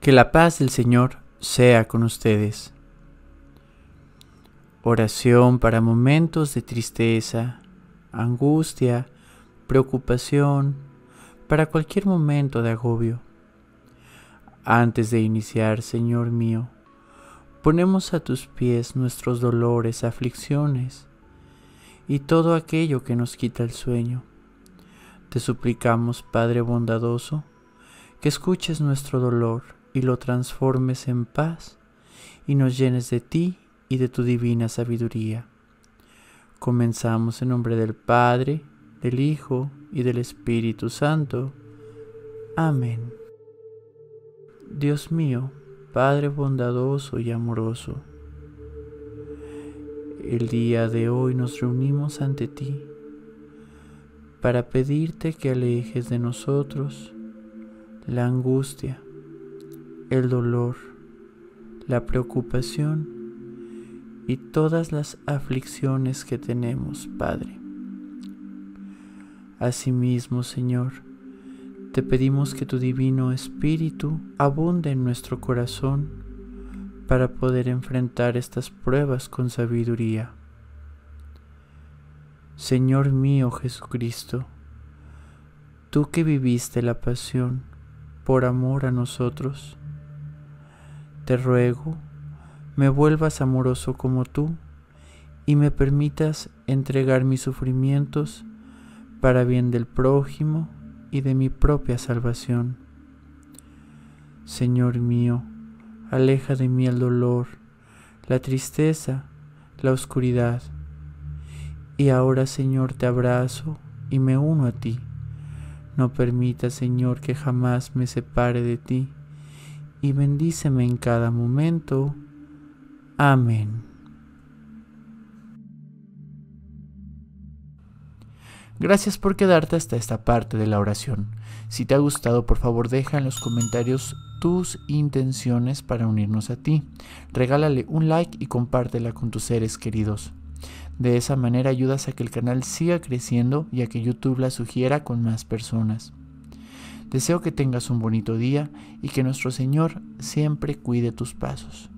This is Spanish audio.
Que la paz del Señor sea con ustedes. Oración para momentos de tristeza, angustia, preocupación, para cualquier momento de agobio. Antes de iniciar, Señor mío, ponemos a tus pies nuestros dolores, aflicciones y todo aquello que nos quita el sueño. Te suplicamos, Padre bondadoso, que escuches nuestro dolor y lo transformes en paz y nos llenes de ti y de tu divina sabiduría. Comenzamos en nombre del Padre, del Hijo y del Espíritu Santo. Amén. Dios mío, Padre bondadoso y amoroso, el día de hoy nos reunimos ante ti para pedirte que alejes de nosotros la angustia, el dolor, la preocupación y todas las aflicciones que tenemos, Padre. Asimismo, Señor, te pedimos que tu Divino Espíritu abunde en nuestro corazón para poder enfrentar estas pruebas con sabiduría. Señor mío Jesucristo, tú que viviste la pasión por amor a nosotros, te ruego, me vuelvas amoroso como tú y me permitas entregar mis sufrimientos para bien del prójimo y de mi propia salvación. Señor mío, aleja de mí el dolor, la tristeza, la oscuridad. Y ahora, Señor, te abrazo y me uno a ti. No permita, Señor, que jamás me separe de ti y bendíceme en cada momento. Amén. Gracias por quedarte hasta esta parte de la oración. Si te ha gustado, por favor deja en los comentarios tus intenciones para unirnos a ti. Regálale un like y compártela con tus seres queridos. De esa manera ayudas a que el canal siga creciendo y a que YouTube la sugiera con más personas. Deseo que tengas un bonito día y que nuestro Señor siempre cuide tus pasos.